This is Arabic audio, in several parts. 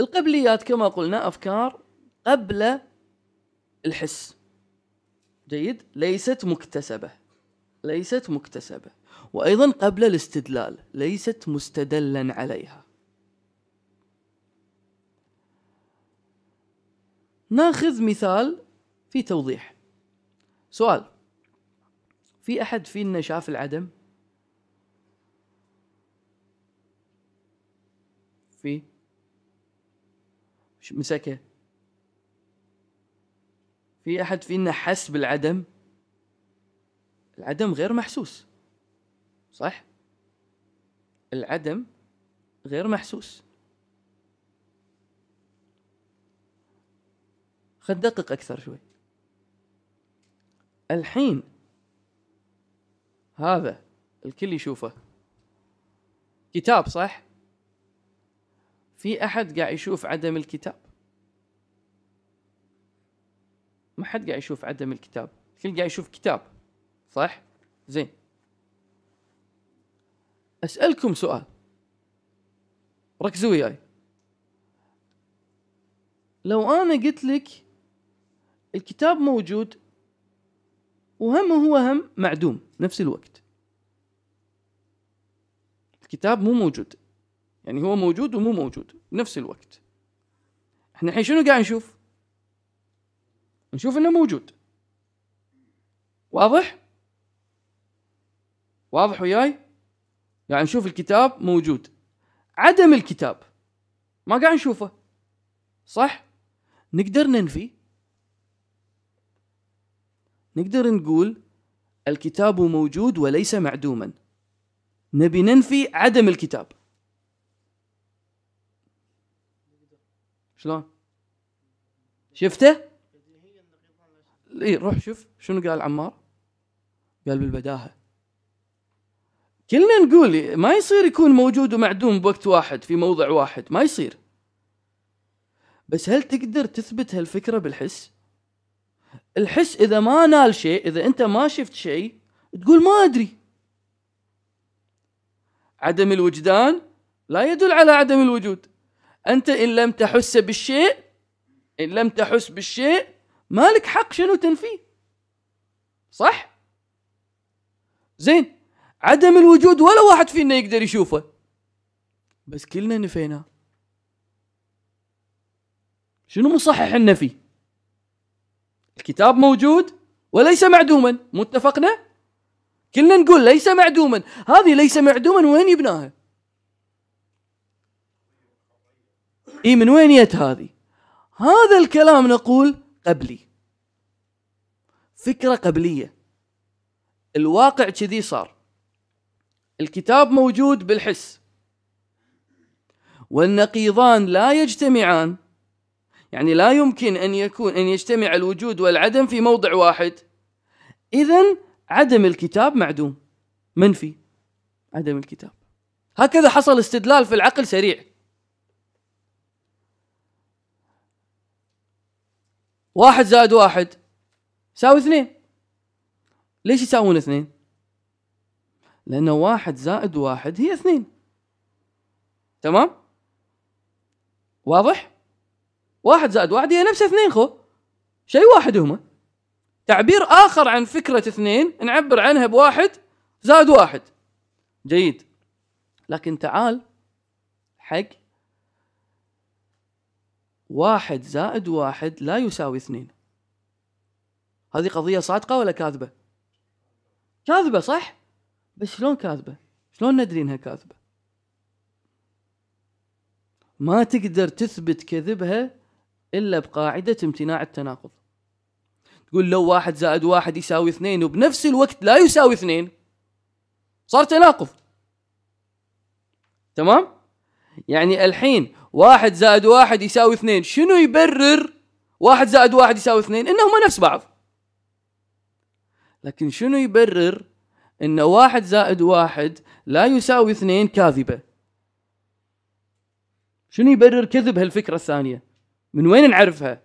القبليات كما قلنا افكار قبل الحس جيد ليست مكتسبه ليست مكتسبه وايضا قبل الاستدلال ليست مستدلا عليها ناخذ مثال في توضيح سؤال في احد فينا شاف العدم في مسكه في احد فينا حس بالعدم العدم غير محسوس صح العدم غير محسوس خل دقق اكثر شوي الحين هذا الكل يشوفه كتاب صح في احد قاعد يشوف عدم الكتاب ما حد قاعد يشوف عدم الكتاب الكل قاعد يشوف كتاب صح زين اسالكم سؤال ركزوا وياي لو انا قلت لك الكتاب موجود وهم هو هم معدوم نفس الوقت الكتاب مو موجود يعني هو موجود ومو موجود بنفس الوقت احنا الحين شنو قاعد نشوف نشوف انه موجود واضح واضح وياي قاعد نشوف الكتاب موجود عدم الكتاب ما قاعد نشوفه صح نقدر ننفي نقدر نقول الكتاب موجود وليس معدوما نبي ننفي عدم الكتاب شلون شفته اي روح شوف شنو قال عمار قال بالبداهه كلنا نقول ما يصير يكون موجود ومعدوم بوقت واحد في موضع واحد ما يصير بس هل تقدر تثبت هالفكره بالحس الحس اذا ما نال شيء اذا انت ما شفت شيء تقول ما ادري عدم الوجدان لا يدل على عدم الوجود انت ان لم تحس بالشيء ان لم تحس بالشيء مالك حق شنو تنفيه صح زين عدم الوجود ولا واحد فينا يقدر يشوفه بس كلنا نفيناه شنو مصحح النفي الكتاب موجود وليس معدوما متفقنا كلنا نقول ليس معدوما هذه ليس معدوما وين يبناها اي من وين جت هذه؟ هذا الكلام نقول قبلي فكرة قبلية الواقع كذي صار الكتاب موجود بالحس والنقيضان لا يجتمعان يعني لا يمكن ان يكون ان يجتمع الوجود والعدم في موضع واحد اذا عدم الكتاب معدوم منفي عدم الكتاب هكذا حصل استدلال في العقل سريع واحد زائد واحد يساوي اثنين ليش يساوون اثنين؟ لأنه واحد زائد واحد هي اثنين تمام؟ واضح؟ واحد زائد واحد هي نفس اثنين خو شيء واحد هما تعبير آخر عن فكرة اثنين نعبر عنها بواحد زائد واحد جيد لكن تعال حق واحد زائد واحد لا يساوي اثنين هذه قضية صادقة ولا كاذبة؟ كاذبة صح؟ بس شلون كاذبة؟ شلون ندري انها كاذبة؟ ما تقدر تثبت كذبها الا بقاعدة امتناع التناقض تقول لو واحد زائد واحد يساوي اثنين وبنفس الوقت لا يساوي اثنين صار تناقض تمام؟ يعني الحين واحد زائد واحد يساوي اثنين شنو يبرر واحد زائد واحد يساوي اثنين انهما نفس بعض لكن شنو يبرر ان واحد زائد واحد لا يساوي اثنين كاذبة شنو يبرر كذب هالفكرة الثانية من وين نعرفها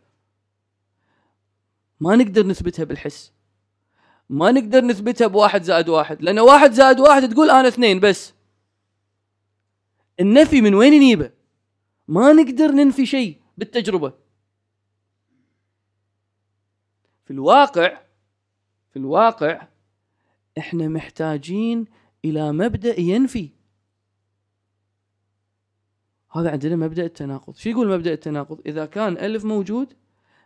ما نقدر نثبتها بالحس ما نقدر نثبتها بواحد زائد واحد لان واحد زائد واحد تقول انا اثنين بس النفي من وين نجيبه؟ ما نقدر ننفي شيء بالتجربه في الواقع في الواقع احنا محتاجين الى مبدا ينفي هذا عندنا مبدا التناقض شو يقول مبدا التناقض اذا كان الف موجود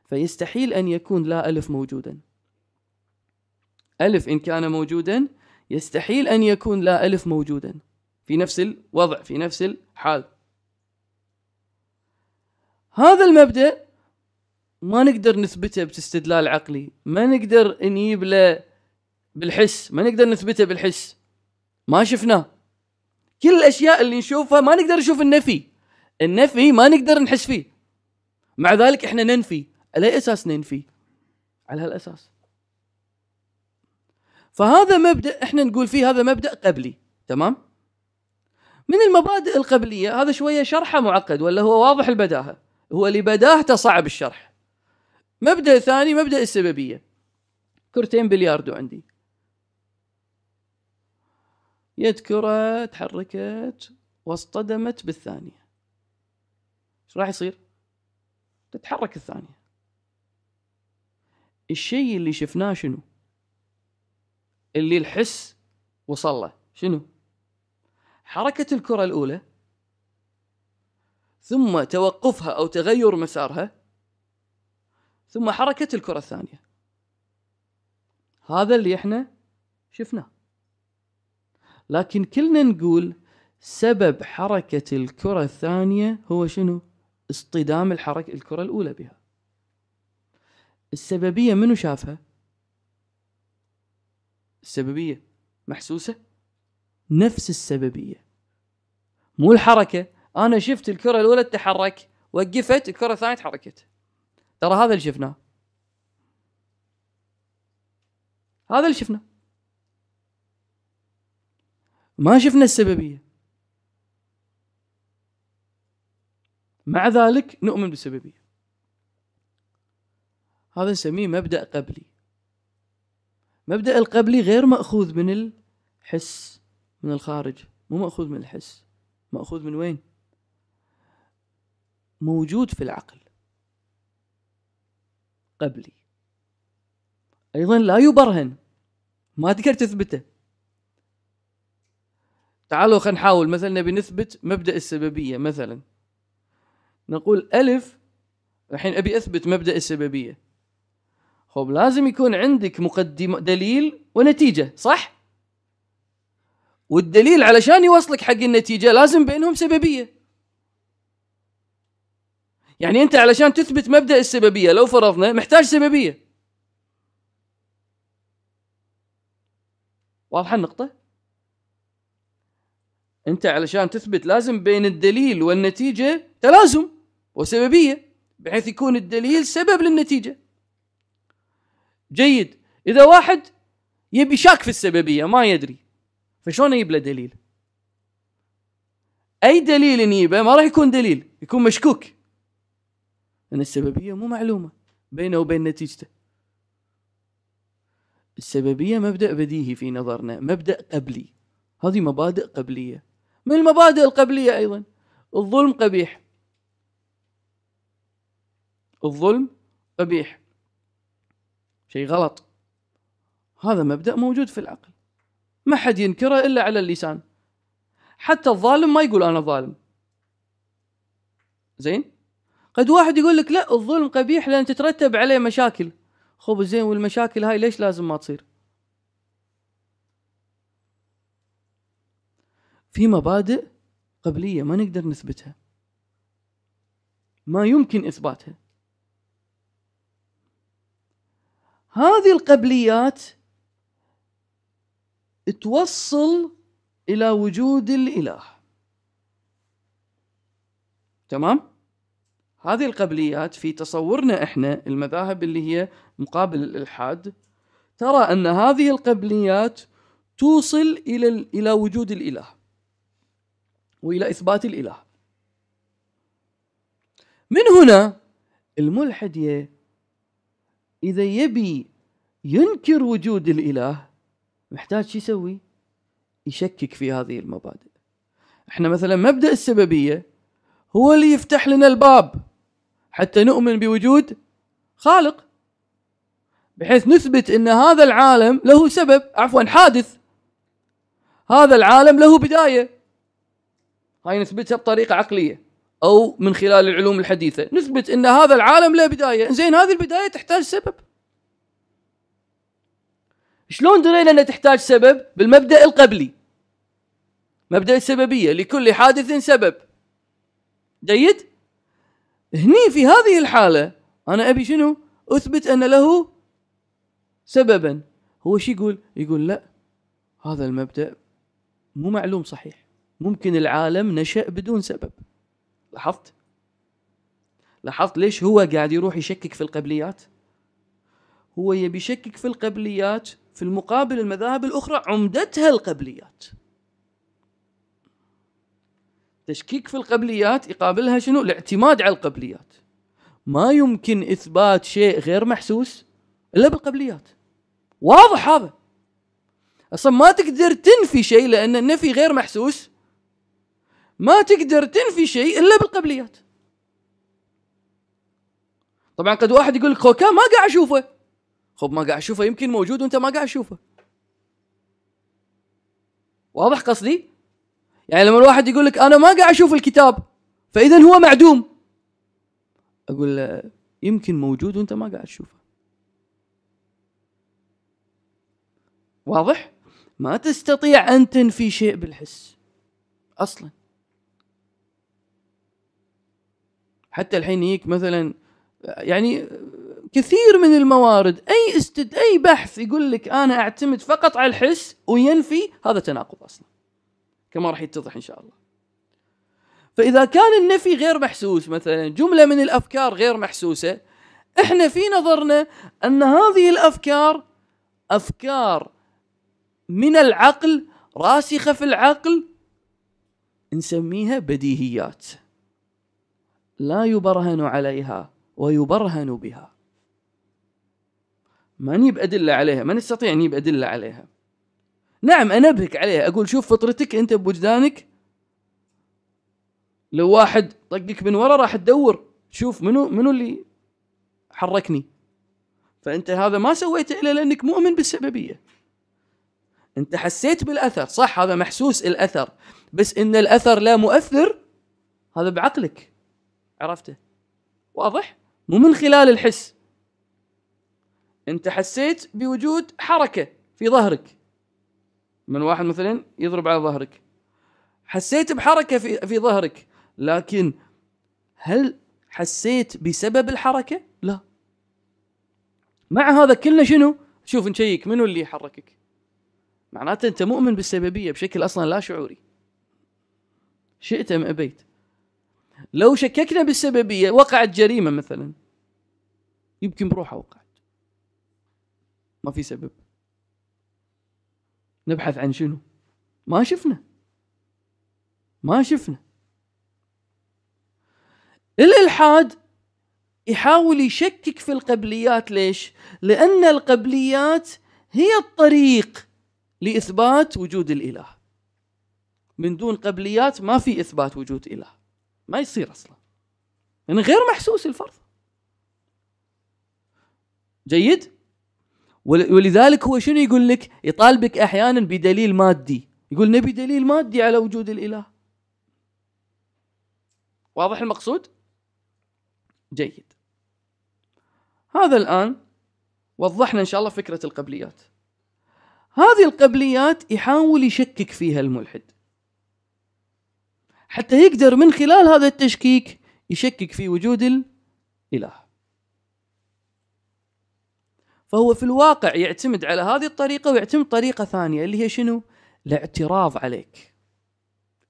فيستحيل ان يكون لا الف موجودا الف ان كان موجودا يستحيل ان يكون لا الف موجودا في نفس الوضع في نفس الحال هذا المبدا ما نقدر نثبته باستدلال عقلي ما نقدر نجيب له بالحس ما نقدر نثبته بالحس ما شفناه كل الاشياء اللي نشوفها ما نقدر نشوف النفي النفي ما نقدر نحس فيه مع ذلك احنا ننفي على اي اساس ننفي على هالاساس فهذا مبدا احنا نقول فيه هذا مبدا قبلي تمام من المبادئ القبليه هذا شويه شرحه معقد ولا هو واضح البداهه هو لبداهته صعب الشرح مبدا ثاني مبدا السببيه كرتين بلياردو عندي يد كره تحركت واصطدمت بالثانيه ايش راح يصير تتحرك الثانيه الشيء اللي شفناه شنو اللي الحس وصل له شنو حركة الكرة الأولى ثم توقفها أو تغير مسارها ثم حركة الكرة الثانية هذا اللي احنا شفناه لكن كلنا نقول سبب حركة الكرة الثانية هو شنو؟ اصطدام الحركة الكرة الأولى بها السببية منو شافها؟ السببية محسوسة؟ نفس السببيه مو الحركه انا شفت الكره الاولى تتحرك وقفت الكره الثانيه تحركت ترى هذا اللي شفناه هذا اللي شفناه ما شفنا السببيه مع ذلك نؤمن بالسببيه هذا نسميه مبدا قبلي مبدا القبلي غير ماخوذ من الحس من الخارج مو مأخوذ من الحس مأخوذ من وين موجود في العقل قبلي أيضا لا يبرهن ما تقدر تثبته تعالوا خلينا نحاول مثلا نبي نثبت مبدأ السببية مثلا نقول ألف الحين أبي أثبت مبدأ السببية خب لازم يكون عندك مقدمة دليل ونتيجة صح؟ والدليل علشان يوصلك حق النتيجه لازم بينهم سببيه يعني انت علشان تثبت مبدا السببيه لو فرضنا محتاج سببيه واضحه النقطه انت علشان تثبت لازم بين الدليل والنتيجه تلازم وسببيه بحيث يكون الدليل سبب للنتيجه جيد اذا واحد يبي شاك في السببيه ما يدري فشلون اجيب له دليل؟ اي دليل نجيبه ما راح يكون دليل يكون مشكوك ان السببيه مو معلومه بينه وبين نتيجته السببيه مبدا بديهي في نظرنا مبدا قبلي هذه مبادئ قبليه من المبادئ القبليه ايضا الظلم قبيح الظلم قبيح شيء غلط هذا مبدا موجود في العقل ما حد ينكره الا على اللسان حتى الظالم ما يقول انا ظالم زين قد واحد يقول لك لا الظلم قبيح لان تترتب عليه مشاكل خب زين والمشاكل هاي ليش لازم ما تصير في مبادئ قبليه ما نقدر نثبتها ما يمكن اثباتها هذه القبليات توصل إلى وجود الإله تمام؟ هذه القبليات في تصورنا إحنا المذاهب اللي هي مقابل الإلحاد ترى أن هذه القبليات توصل إلى إلى وجود الإله وإلى إثبات الإله من هنا الملحد إذا يبي ينكر وجود الإله محتاج شو يسوي؟ يشكك في هذه المبادئ. احنا مثلا مبدا السببيه هو اللي يفتح لنا الباب حتى نؤمن بوجود خالق بحيث نثبت ان هذا العالم له سبب عفوا حادث هذا العالم له بدايه هاي نثبتها بطريقه عقليه او من خلال العلوم الحديثه نثبت ان هذا العالم له بدايه زين هذه البدايه تحتاج سبب شلون درينا انها تحتاج سبب؟ بالمبدا القبلي. مبدا السببيه لكل حادث سبب. جيد؟ هني في هذه الحاله انا ابي شنو؟ اثبت ان له سببا. هو شو يقول؟ يقول لا هذا المبدا مو معلوم صحيح. ممكن العالم نشأ بدون سبب. لاحظت؟ لاحظت ليش هو قاعد يروح يشكك في القبليات؟ هو يبي يشكك في القبليات في المقابل المذاهب الأخرى عمدتها القبليات تشكيك في القبليات يقابلها شنو الاعتماد على القبليات ما يمكن إثبات شيء غير محسوس إلا بالقبليات واضح هذا أصلا ما تقدر تنفي شيء لأن النفي غير محسوس ما تقدر تنفي شيء إلا بالقبليات طبعا قد واحد يقول لك ما قاعد أشوفه خب ما قاعد اشوفه يمكن موجود وانت ما قاعد تشوفه واضح قصدي يعني لما الواحد يقول لك انا ما قاعد اشوف الكتاب فاذا هو معدوم اقول له يمكن موجود وانت ما قاعد تشوفه واضح ما تستطيع ان تنفي شيء بالحس اصلا حتى الحين يجيك مثلا يعني كثير من الموارد اي استد اي بحث يقول لك انا اعتمد فقط على الحس وينفي هذا تناقض اصلا كما راح يتضح ان شاء الله فاذا كان النفي غير محسوس مثلا جمله من الافكار غير محسوسه احنا في نظرنا ان هذه الافكار افكار من العقل راسخه في العقل نسميها بديهيات لا يبرهن عليها ويبرهن بها ما نجيب أدلة عليها ما نستطيع نجيب أدلة عليها نعم أنبهك عليها أقول شوف فطرتك أنت بوجدانك لو واحد طقك من ورا راح تدور شوف منو منو اللي حركني فأنت هذا ما سويته إلا لأنك مؤمن بالسببية أنت حسيت بالأثر صح هذا محسوس الأثر بس إن الأثر لا مؤثر هذا بعقلك عرفته واضح مو من خلال الحس انت حسيت بوجود حركه في ظهرك من واحد مثلا يضرب على ظهرك حسيت بحركه في في ظهرك لكن هل حسيت بسبب الحركه لا مع هذا كلنا شنو شوف نشيك منو اللي يحركك معناته انت مؤمن بالسببيه بشكل اصلا لا شعوري شئت ام ابيت لو شككنا بالسببيه وقعت جريمه مثلا يمكن بروحها وقعت ما في سبب نبحث عن شنو ما شفنا ما شفنا الالحاد يحاول يشكك في القبليات ليش لان القبليات هي الطريق لاثبات وجود الاله من دون قبليات ما في اثبات وجود اله ما يصير اصلا يعني غير محسوس الفرض جيد ولذلك هو شنو يقول لك؟ يطالبك احيانا بدليل مادي، يقول نبي دليل مادي على وجود الاله. واضح المقصود؟ جيد. هذا الان وضحنا ان شاء الله فكره القبليات. هذه القبليات يحاول يشكك فيها الملحد. حتى يقدر من خلال هذا التشكيك يشكك في وجود الاله. فهو في الواقع يعتمد على هذه الطريقه ويعتمد طريقه ثانيه اللي هي شنو؟ الاعتراض عليك.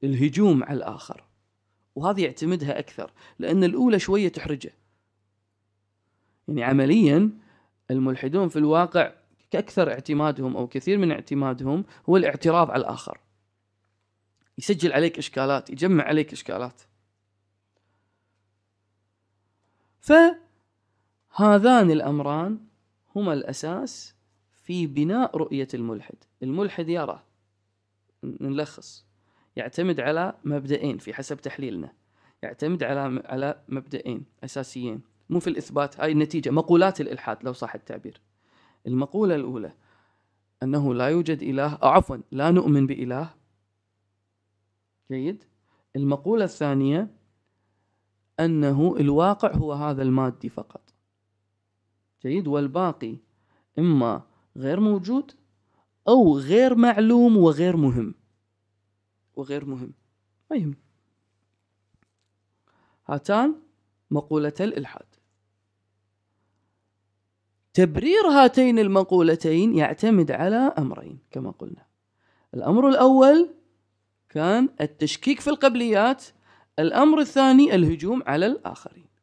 الهجوم على الاخر. وهذه يعتمدها اكثر لان الاولى شويه تحرجه. يعني عمليا الملحدون في الواقع اكثر اعتمادهم او كثير من اعتمادهم هو الاعتراض على الاخر. يسجل عليك اشكالات، يجمع عليك اشكالات. فهذان الامران هما الأساس في بناء رؤية الملحد الملحد يرى نلخص يعتمد على مبدئين في حسب تحليلنا يعتمد على على مبدئين اساسيين مو في الاثبات هاي النتيجه مقولات الالحاد لو صح التعبير المقوله الاولى انه لا يوجد اله أو آه، عفوا لا نؤمن باله جيد المقوله الثانيه انه الواقع هو هذا المادي فقط جيد والباقي إما غير موجود أو غير معلوم وغير مهم وغير مهم ما يهم هاتان مقولتا الإلحاد تبرير هاتين المقولتين يعتمد على أمرين كما قلنا الأمر الأول كان التشكيك في القبليات الأمر الثاني الهجوم على الآخرين